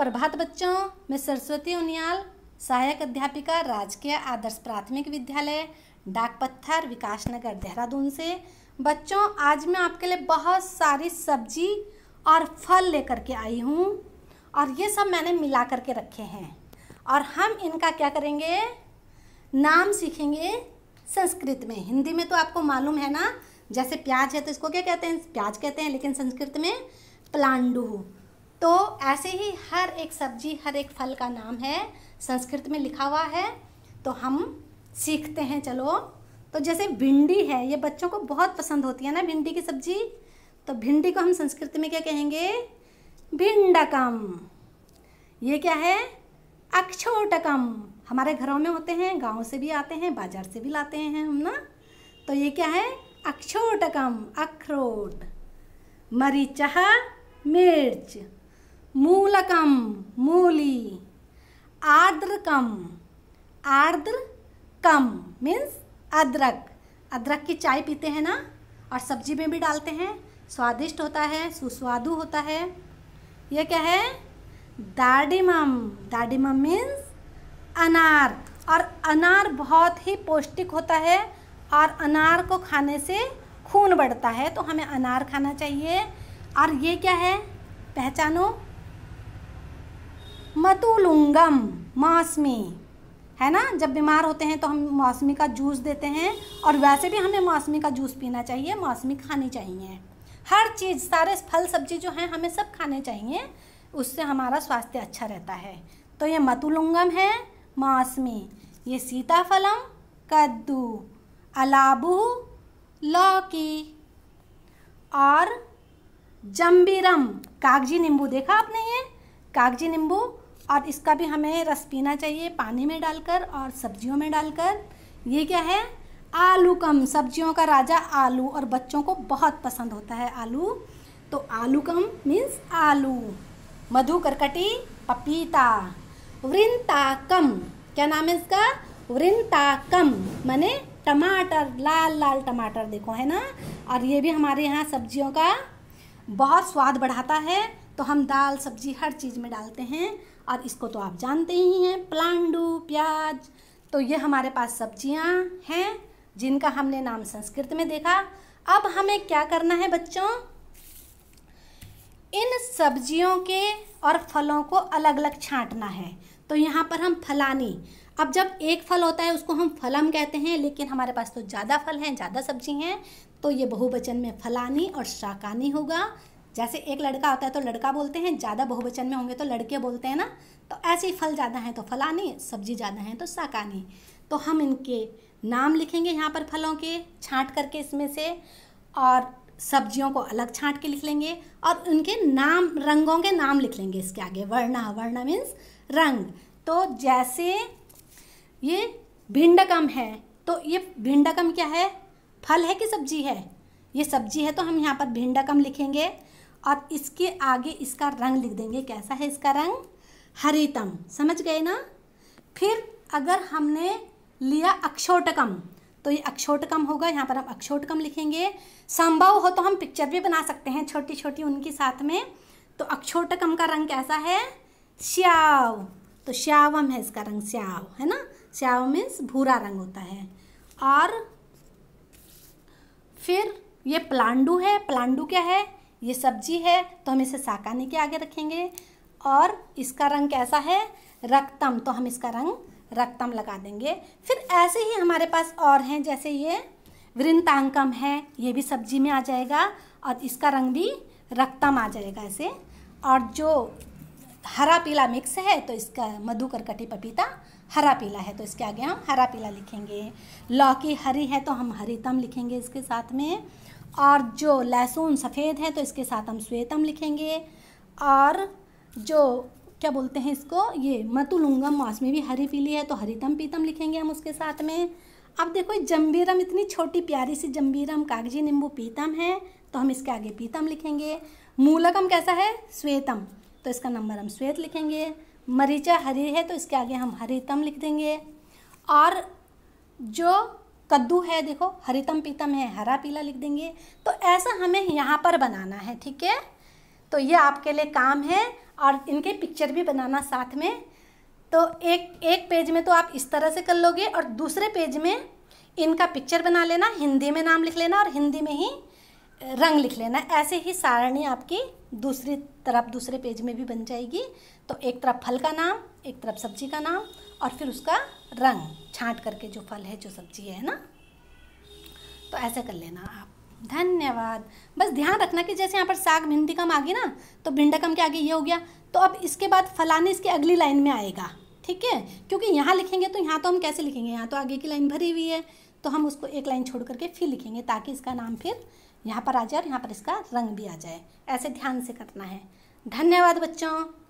प्रभात बच्चों मैं सरस्वती उनियाल सहायक अध्यापिका राजकीय आदर्श प्राथमिक विद्यालय डाक पत्थर विकास नगर देहरादून से बच्चों आज मैं आपके लिए बहुत सारी सब्जी और फल लेकर के आई हूँ और ये सब मैंने मिला करके रखे हैं और हम इनका क्या करेंगे नाम सीखेंगे संस्कृत में हिंदी में तो आपको मालूम है ना जैसे प्याज है तो इसको क्या कहते हैं प्याज कहते हैं लेकिन संस्कृत में प्लांडू तो ऐसे ही हर एक सब्जी हर एक फल का नाम है संस्कृत में लिखा हुआ है तो हम सीखते हैं चलो तो जैसे भिंडी है ये बच्चों को बहुत पसंद होती है ना भिंडी की सब्जी तो भिंडी को हम संस्कृत में क्या कहेंगे भिंडकम ये क्या है अक्षोटकम हमारे घरों में होते हैं गाँव से भी आते हैं बाजार से भी लाते हैं हम ना तो ये क्या है अक्षोटकम अखरोट मरीचहा मिर्च मूलकम मूली आर्द्रकम कम मीन्स अदरक अदरक की चाय पीते हैं ना और सब्जी में भी डालते हैं स्वादिष्ट होता है सुस्वादु होता है यह क्या है दाडिमम दाडिमम मीन्स अनार और अनार बहुत ही पौष्टिक होता है और अनार को खाने से खून बढ़ता है तो हमें अनार खाना चाहिए और ये क्या है पहचानो मतुलुंगम मौसमी है ना जब बीमार होते हैं तो हम मौसमी का जूस देते हैं और वैसे भी हमें मौसमी का जूस पीना चाहिए मौसमी खानी चाहिए हर चीज़ सारे फल सब्जी जो हैं हमें सब खाने चाहिए उससे हमारा स्वास्थ्य अच्छा रहता है तो ये मतुलुंगम है मौसमी ये सीताफलम कद्दू अलाबू लौकी और जम्बीरम कागजी नींबू देखा आपने ये कागजी नींबू और इसका भी हमें रस पीना चाहिए पानी में डालकर और सब्जियों में डालकर ये क्या है आलू कम सब्जियों का राजा आलू और बच्चों को बहुत पसंद होता है आलू तो आलू कम मीन्स आलू मधु करकटी पपीता कम क्या नाम है इसका कम मैंने टमाटर लाल लाल टमाटर देखो है ना और ये भी हमारे यहाँ सब्जियों का बहुत स्वाद बढ़ाता है तो हम दाल सब्जी हर चीज़ में डालते हैं और इसको तो आप जानते ही हैं प्लांडू प्याज तो ये हमारे पास सब्जियां हैं जिनका हमने नाम संस्कृत में देखा अब हमें क्या करना है बच्चों इन सब्जियों के और फलों को अलग अलग छांटना है तो यहाँ पर हम फलानी अब जब एक फल होता है उसको हम फलम कहते हैं लेकिन हमारे पास तो ज़्यादा फल हैं ज़्यादा सब्जी हैं तो ये बहुवचन में फलानी और शाकानी होगा जैसे एक लड़का होता है तो लड़का बोलते हैं ज़्यादा बहुवचन में होंगे तो लड़के बोलते हैं ना तो ऐसे ही फल ज़्यादा हैं तो फलानी सब्जी ज़्यादा हैं तो साकानी तो हम इनके नाम लिखेंगे यहाँ पर फलों के छाँट करके इसमें से और सब्जियों को अलग छाँट के लिख लेंगे और उनके नाम रंगों के नाम लिख लेंगे इसके आगे वर्ण वर्ण मीन्स रंग तो जैसे ये भिंडकम है तो ये भिंडकम क्या है फल है कि सब्जी है ये सब्जी है तो हम यहाँ पर भिंडकम लिखेंगे और इसके आगे इसका रंग लिख देंगे कैसा है इसका रंग हरितम समझ गए ना फिर अगर हमने लिया अक्षोटकम तो ये अक्षोटकम होगा यहाँ पर हम अक्षोटकम लिखेंगे संभव हो तो हम पिक्चर भी बना सकते हैं छोटी छोटी उनके साथ में तो अक्षोटकम का रंग कैसा है श्याव तो श्यावम है इसका रंग श्याव है ना श्याव मीन्स भूरा रंग होता है और फिर ये प्लांडू है प्लांडू क्या है ये सब्जी है तो हम इसे साकाने के आगे रखेंगे और इसका रंग कैसा है रक्तम तो हम इसका रंग रक्तम लगा देंगे फिर ऐसे ही हमारे पास और हैं जैसे ये वृंतांकम है ये भी सब्जी में आ जाएगा और इसका रंग भी रक्तम आ जाएगा ऐसे और जो हरा पीला मिक्स है तो इसका मधुकर कटी पपीता हरा पीला है तो इसके आगे हम हरा पीला लिखेंगे लौकी हरी है तो हम हरितम लिखेंगे इसके साथ में और जो लहसुन सफ़ेद है तो इसके साथ हम श्वेतम लिखेंगे और जो क्या बोलते हैं इसको ये मतुलुंगम मास में भी हरी पीली है तो हरितम पीतम लिखेंगे हम उसके साथ में अब देखो जम्बीरम इतनी छोटी प्यारी सी जम्बीरम कागजी नींबू पीतम है तो हम इसके आगे पीतम लिखेंगे मूलकम कैसा है श्वेतम तो इसका नंबर हम श्वेत लिखेंगे मरीचा हरी है तो इसके आगे हम हरीतम लिख देंगे और जो कद्दू है देखो हरितम पीतम है हरा पीला लिख देंगे तो ऐसा हमें यहाँ पर बनाना है ठीक है तो ये आपके लिए काम है और इनके पिक्चर भी बनाना साथ में तो एक एक पेज में तो आप इस तरह से कर लोगे और दूसरे पेज में इनका पिक्चर बना लेना हिंदी में नाम लिख लेना और हिंदी में ही रंग लिख लेना ऐसे ही सारणी आपकी दूसरी तरफ दूसरे पेज में भी बन जाएगी तो एक तरफ फल का नाम एक तरफ सब्जी का नाम और फिर उसका रंग छांट करके जो फल है जो सब्जी है ना तो ऐसे कर लेना आप धन्यवाद बस ध्यान रखना कि जैसे यहाँ पर साग भिंडी कम आ गई ना तो भिंडा कम के आगे ये हो गया तो अब इसके बाद फलाने इसके अगली लाइन में आएगा ठीक है क्योंकि यहाँ लिखेंगे तो यहाँ तो हम कैसे लिखेंगे यहाँ तो आगे की लाइन भरी हुई है तो हम उसको एक लाइन छोड़ करके फिर लिखेंगे ताकि इसका नाम फिर यहाँ पर आ जाए और यहाँ पर इसका रंग भी आ जाए ऐसे ध्यान से करना है धन्यवाद बच्चों